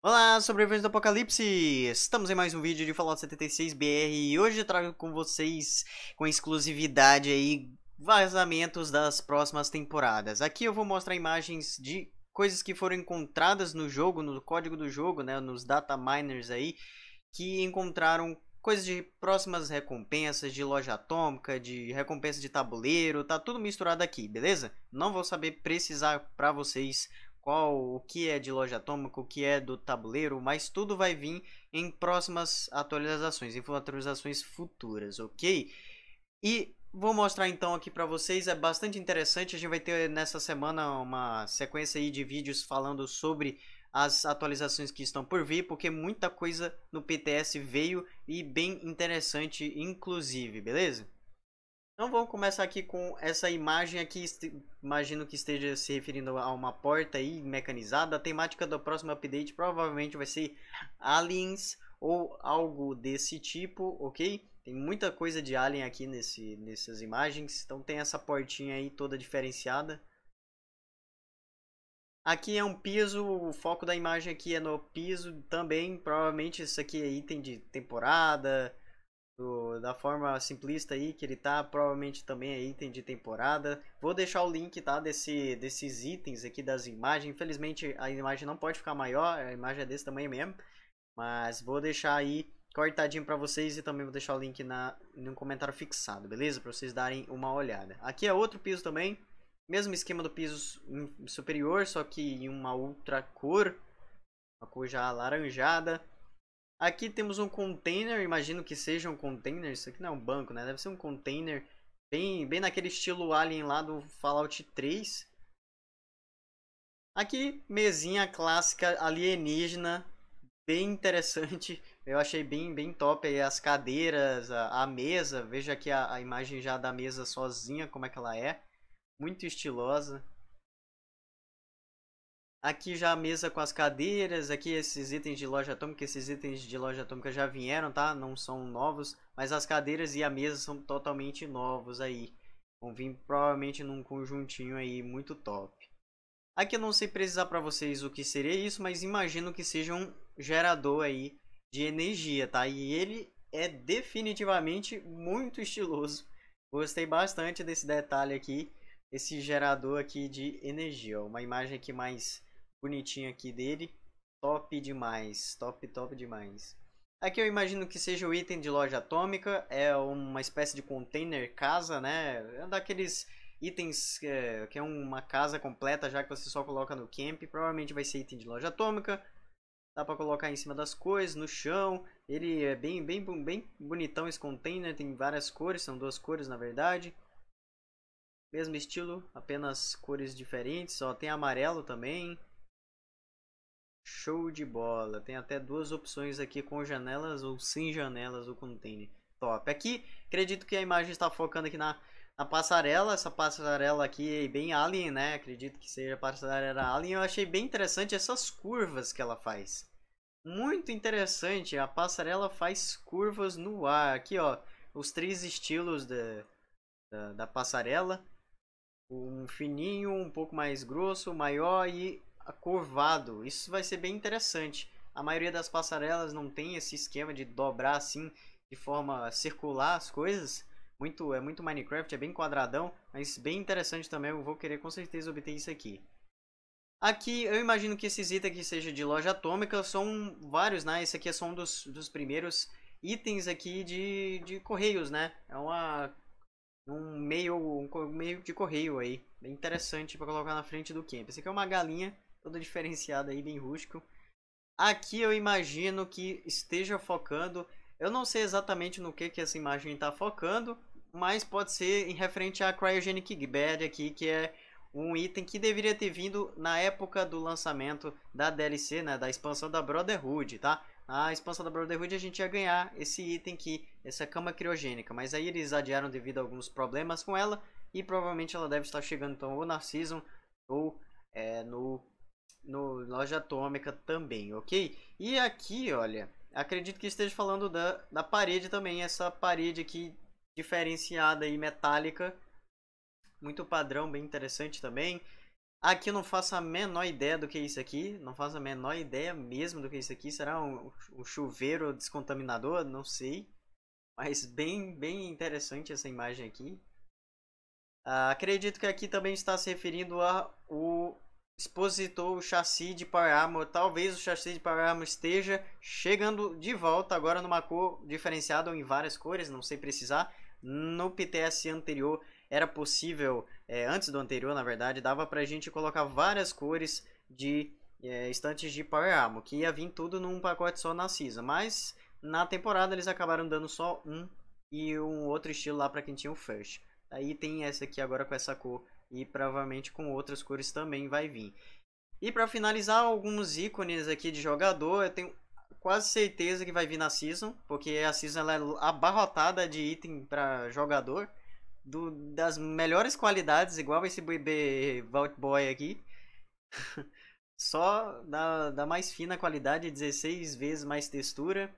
Olá, sobreviventes do Apocalipse! Estamos em mais um vídeo de Fallout 76BR e hoje eu trago com vocês, com exclusividade aí, vazamentos das próximas temporadas. Aqui eu vou mostrar imagens de coisas que foram encontradas no jogo, no código do jogo, né, nos data miners aí, que encontraram coisas de próximas recompensas, de loja atômica, de recompensa de tabuleiro, tá tudo misturado aqui, beleza? Não vou saber precisar para vocês qual, o que é de loja atômica, o que é do tabuleiro, mas tudo vai vir em próximas atualizações, em atualizações futuras, ok? E vou mostrar então aqui para vocês, é bastante interessante, a gente vai ter nessa semana uma sequência aí de vídeos falando sobre as atualizações que estão por vir, porque muita coisa no PTS veio e bem interessante inclusive, beleza? Então vamos começar aqui com essa imagem aqui, imagino que esteja se referindo a uma porta aí mecanizada. A temática do próximo update provavelmente vai ser aliens ou algo desse tipo, ok? Tem muita coisa de alien aqui nesse, nessas imagens, então tem essa portinha aí toda diferenciada. Aqui é um piso, o foco da imagem aqui é no piso também, provavelmente isso aqui é item de temporada, do, da forma simplista aí que ele tá, provavelmente também é item de temporada. Vou deixar o link, tá, desse, desses itens aqui das imagens. Infelizmente a imagem não pode ficar maior, a imagem é desse tamanho mesmo. Mas vou deixar aí cortadinho para vocês e também vou deixar o link na, no comentário fixado, beleza? Para vocês darem uma olhada. Aqui é outro piso também, mesmo esquema do piso hum, superior, só que em uma outra cor, uma cor já alaranjada. Aqui temos um container, imagino que seja um container, isso aqui não é um banco, né? Deve ser um container bem, bem naquele estilo Alien lá do Fallout 3. Aqui, mesinha clássica alienígena, bem interessante. Eu achei bem, bem top aí as cadeiras, a, a mesa. Veja aqui a, a imagem já da mesa sozinha, como é que ela é. Muito estilosa. Aqui já a mesa com as cadeiras, aqui esses itens de loja atômica, esses itens de loja atômica já vieram, tá? Não são novos, mas as cadeiras e a mesa são totalmente novos aí. Vão vir provavelmente num conjuntinho aí muito top. Aqui eu não sei precisar para vocês o que seria isso, mas imagino que seja um gerador aí de energia, tá? E ele é definitivamente muito estiloso. Gostei bastante desse detalhe aqui, esse gerador aqui de energia. Uma imagem aqui mais bonitinho aqui dele. Top demais, top, top demais. Aqui eu imagino que seja o item de loja atômica, é uma espécie de container casa, né? É daqueles itens é, que é uma casa completa já que você só coloca no camp. Provavelmente vai ser item de loja atômica. Dá pra colocar em cima das coisas, no chão. Ele é bem, bem, bem bonitão esse container, tem várias cores, são duas cores na verdade. Mesmo estilo, apenas cores diferentes. Ó, tem amarelo também, Show de bola. Tem até duas opções aqui com janelas ou sem janelas ou container. Top. Aqui, acredito que a imagem está focando aqui na, na passarela. Essa passarela aqui é bem alien, né? Acredito que seja passarela alien. Eu achei bem interessante essas curvas que ela faz. Muito interessante. A passarela faz curvas no ar. Aqui, ó. Os três estilos da, da, da passarela. Um fininho, um pouco mais grosso, maior e curvado. Isso vai ser bem interessante. A maioria das passarelas não tem esse esquema de dobrar assim de forma circular as coisas. Muito, é muito Minecraft, é bem quadradão, mas bem interessante também. Eu vou querer com certeza obter isso aqui. Aqui eu imagino que esses itens aqui seja de loja atômica, são vários, né? Esse aqui é só um dos, dos primeiros itens aqui de, de correios, né? É uma, um meio um meio de correio aí, bem interessante para colocar na frente do camp. Esse aqui é uma galinha todo diferenciado aí, bem rústico. Aqui eu imagino que esteja focando, eu não sei exatamente no que, que essa imagem está focando, mas pode ser em referente à Cryogenic Bed aqui, que é um item que deveria ter vindo na época do lançamento da DLC, né, da expansão da Brotherhood, tá? Na expansão da Brotherhood a gente ia ganhar esse item aqui, essa cama criogênica, mas aí eles adiaram devido a alguns problemas com ela e provavelmente ela deve estar chegando então ou na Season ou é, no no Loja Atômica também, ok? E aqui, olha, acredito que esteja falando da, da parede também, essa parede aqui diferenciada e metálica. Muito padrão, bem interessante também. Aqui eu não faço a menor ideia do que é isso aqui, não faço a menor ideia mesmo do que é isso aqui. Será um, um chuveiro descontaminador? Não sei. Mas bem, bem interessante essa imagem aqui. Ah, acredito que aqui também está se referindo o expositou o chassi de Power Armor. Talvez o chassi de Power Armor esteja chegando de volta agora numa cor diferenciada ou em várias cores, não sei precisar. No PTS anterior era possível, é, antes do anterior na verdade, dava pra gente colocar várias cores de é, estantes de Power Armor, que ia vir tudo num pacote só na Cisa, mas na temporada eles acabaram dando só um e um outro estilo lá para quem tinha o First. Aí tem essa aqui agora com essa cor e provavelmente com outras cores também vai vir. E para finalizar, alguns ícones aqui de jogador, eu tenho quase certeza que vai vir na Season, porque a Season ela é abarrotada de item para jogador, do, das melhores qualidades, igual esse bebê Vault Boy aqui. Só da, da mais fina qualidade, 16 vezes mais textura.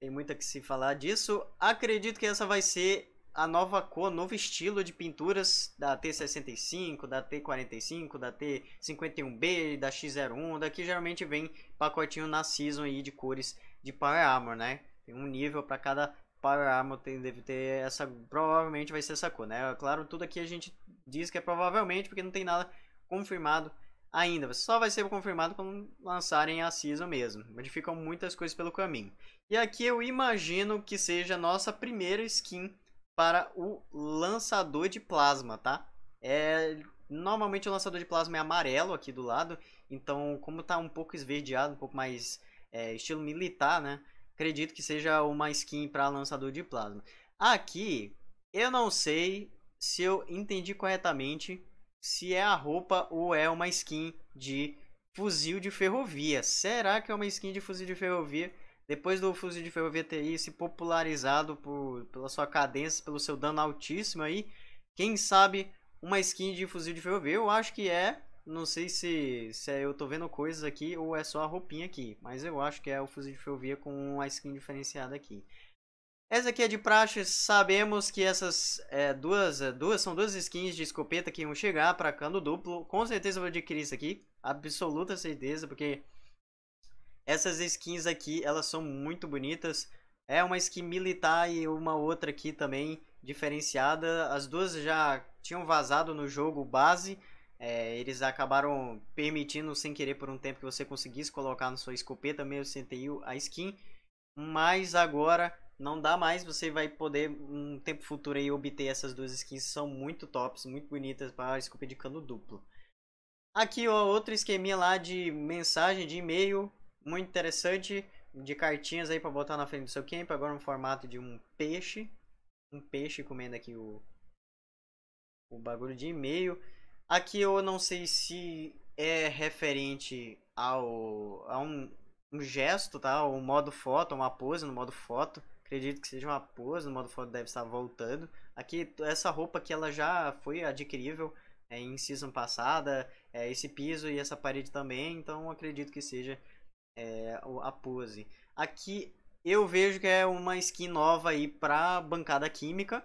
Tem muito que se falar disso. Acredito que essa vai ser a nova cor, novo estilo de pinturas da T65, da T45, da T51B, da X01, daqui geralmente vem pacotinho na season aí de cores de Power Armor, né? Tem um nível para cada Power Armor, tem, deve ter essa, provavelmente vai ser essa cor, né? Claro, tudo aqui a gente diz que é provavelmente porque não tem nada confirmado ainda. Só vai ser confirmado quando lançarem a season mesmo. Mas ficam muitas coisas pelo caminho. E aqui eu imagino que seja a nossa primeira skin para o lançador de plasma, tá? É, normalmente o lançador de plasma é amarelo aqui do lado, então como está um pouco esverdeado, um pouco mais é, estilo militar, né? Acredito que seja uma skin para lançador de plasma. Aqui, eu não sei se eu entendi corretamente se é a roupa ou é uma skin de fuzil de ferrovia. Será que é uma skin de fuzil de ferrovia? Depois do fuzil de ferrovia ter se popularizado por, pela sua cadência, pelo seu dano altíssimo aí, quem sabe uma skin de fuzil de ferrovia, eu acho que é, não sei se, se é, eu tô vendo coisas aqui ou é só a roupinha aqui, mas eu acho que é o fuzil de ferrovia com uma skin diferenciada aqui. Essa aqui é de praxe, sabemos que essas é, duas, é, duas são duas skins de escopeta que iam chegar para cano duplo. Com certeza eu vou adquirir isso aqui, absoluta certeza, porque essas skins aqui, elas são muito bonitas. É uma skin militar e uma outra aqui também diferenciada. As duas já tinham vazado no jogo base. É, eles acabaram permitindo sem querer por um tempo que você conseguisse colocar na sua escopeta meio CTU a skin. Mas agora não dá mais, você vai poder um tempo futuro aí obter essas duas skins, são muito tops, muito bonitas para escopeta de cano duplo. Aqui ó, outro esqueminha lá de mensagem de e-mail, muito interessante de cartinhas aí para botar na frente do seu camp, agora no formato de um peixe, um peixe comendo aqui o o bagulho de e-mail. Aqui eu não sei se é referente ao a um, um gesto, tá? O um modo foto, uma pose no modo foto. Acredito que seja uma pose, no modo foto deve estar voltando. Aqui essa roupa que ela já foi adquirível é, em season passada, é, esse piso e essa parede também, então acredito que seja é, a pose. Aqui eu vejo que é uma skin nova aí pra bancada química.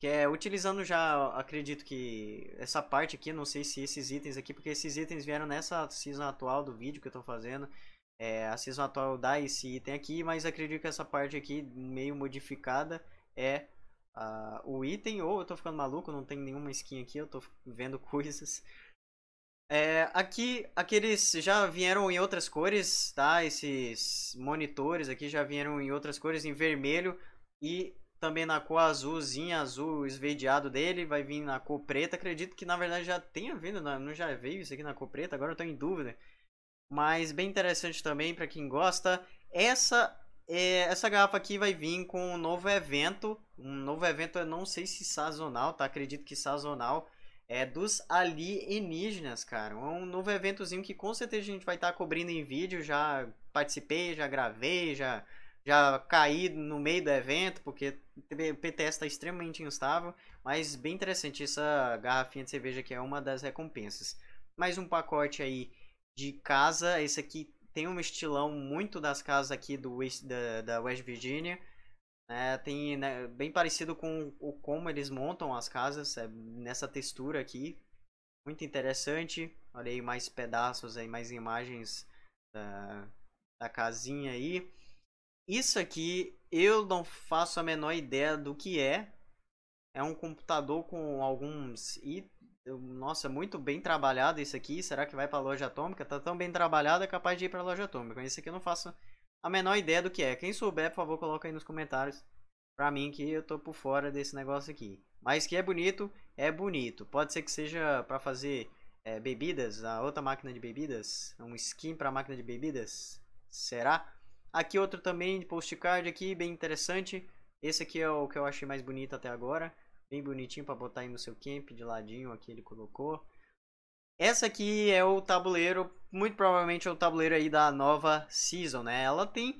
Que é utilizando já, acredito que essa parte aqui, não sei se esses itens aqui, porque esses itens vieram nessa season atual do vídeo que eu tô fazendo. É, a season atual dá esse item aqui, mas acredito que essa parte aqui, meio modificada, é uh, o item. Ou eu tô ficando maluco, não tem nenhuma skin aqui, eu tô vendo coisas. É, aqui, aqueles já vieram em outras cores, tá? Esses monitores aqui já vieram em outras cores, em vermelho e também na cor azulzinha, azul esverdeado dele, vai vir na cor preta. Acredito que na verdade já tenha vindo, né? não já veio isso aqui na cor preta, agora eu tô em dúvida. Mas bem interessante também para quem gosta. Essa é, essa garrafa aqui vai vir com um novo evento, um novo evento, eu não sei se sazonal, tá? Acredito que sazonal é dos alienígenas, cara. É um novo eventozinho que com certeza a gente vai estar tá cobrindo em vídeo. Já participei, já gravei, já, já caí no meio do evento, porque o PTS está extremamente instável. Mas bem interessante, essa garrafinha de cerveja que é uma das recompensas. Mais um pacote aí de casa. Esse aqui tem um estilão muito das casas aqui do West, da, da West Virginia. É, tem né, bem parecido com o como eles montam as casas, é, nessa textura aqui. Muito interessante. Olha aí mais pedaços aí, mais imagens da, é, da casinha aí. Isso aqui eu não faço a menor ideia do que é. É um computador com alguns Nossa, muito bem trabalhado isso aqui. Será que vai para a loja atômica? Tá tão bem trabalhado, é capaz de ir para a loja atômica. Isso aqui eu não faço a menor ideia do que é. Quem souber, por favor, coloca aí nos comentários pra mim que eu tô por fora desse negócio aqui. Mas que é bonito, é bonito. Pode ser que seja para fazer é, bebidas, a outra máquina de bebidas, um skin para máquina de bebidas, será? Aqui outro também de postcard aqui, bem interessante. Esse aqui é o que eu achei mais bonito até agora, bem bonitinho para botar aí no seu camp de ladinho aqui ele colocou. Essa aqui é o tabuleiro, muito provavelmente é o tabuleiro aí da nova season, né? Ela tem,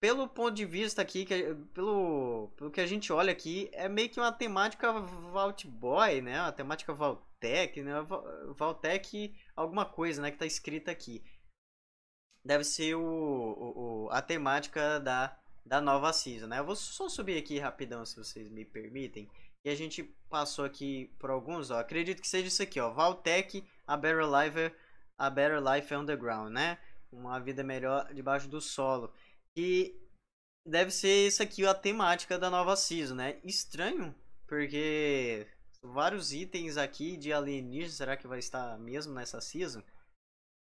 pelo ponto de vista aqui, que, pelo, pelo que a gente olha aqui, é meio que uma temática Vault Boy, né? Uma temática Valtec, né? Valtec alguma coisa, né? Que tá escrita aqui. Deve ser o, o, o a temática da, da nova season, né? Eu vou só subir aqui rapidão, se vocês me permitem. E a gente passou aqui por alguns, ó. Acredito que seja isso aqui, ó. Valtec a Better Life, é, a Better Life é Underground, né? Uma vida melhor debaixo do solo. E deve ser isso aqui a temática da nova season, né? Estranho, porque vários itens aqui de alienígena, será que vai estar mesmo nessa season?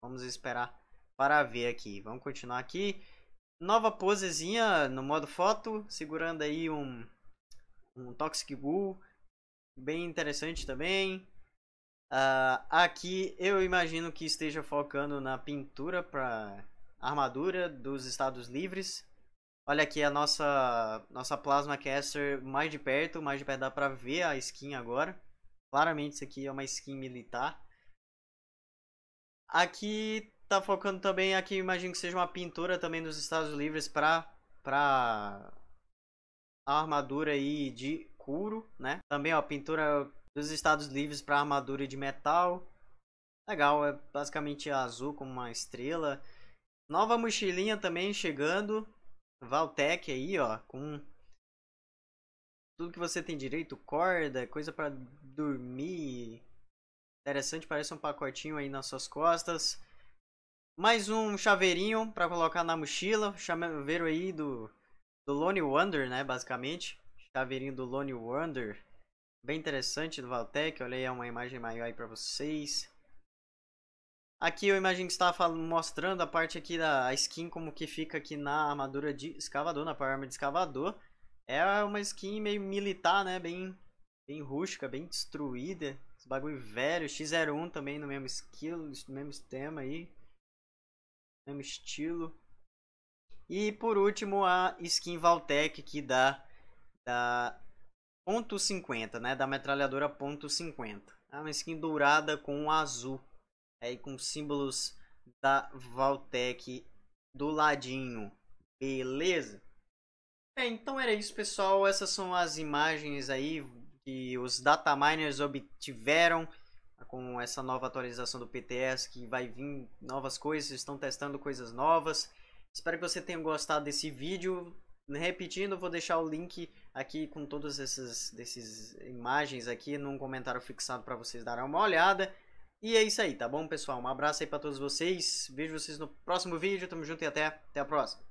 Vamos esperar para ver aqui. Vamos continuar aqui. Nova posezinha no modo foto, segurando aí um um Toxic Ghoul, bem interessante também. Uh, aqui eu imagino que esteja focando na pintura para armadura dos estados livres. Olha aqui a nossa, nossa Plasma Caster mais de perto, mais de perto dá para ver a skin agora. Claramente isso aqui é uma skin militar. Aqui tá focando também, aqui imagino que seja uma pintura também dos estados livres para para a armadura aí de couro né? Também ó, pintura dos estados livres para armadura de metal. Legal, é basicamente azul com uma estrela. Nova mochilinha também chegando. Valtec aí, ó, com tudo que você tem direito, corda, coisa para dormir. Interessante, parece um pacotinho aí nas suas costas. Mais um chaveirinho para colocar na mochila, chaveiro aí do do Lone Wonder, né, basicamente. Chaveirinho do Lone Wonder bem interessante do Valtec. Olhei é uma imagem maior aí para vocês. Aqui a imagem que estava mostrando a parte aqui da skin como que fica aqui na armadura de escavador, na arma de escavador. É uma skin meio militar, né? Bem, bem rústica, bem destruída. Esse bagulho velho. X01 também no mesmo esquilo, no mesmo tema aí. Mesmo estilo. E por último a skin Valtec aqui da, da Ponto .50, né? Da metralhadora ponto .50. É uma skin dourada com azul. Aí é, com símbolos da Valtec do ladinho. Beleza? então era isso, pessoal. Essas são as imagens aí que os data miners obtiveram ah, com essa nova atualização do PTS, que vai vir novas coisas, estão testando coisas novas. Espero que você tenha gostado desse vídeo. Né, repetindo, vou deixar o link aqui com todas essas, essas imagens aqui num comentário fixado para vocês darem uma olhada. E é isso aí, tá bom, pessoal? Um abraço aí para todos vocês. Vejo vocês no próximo vídeo. Tamo junto e até, até a próxima.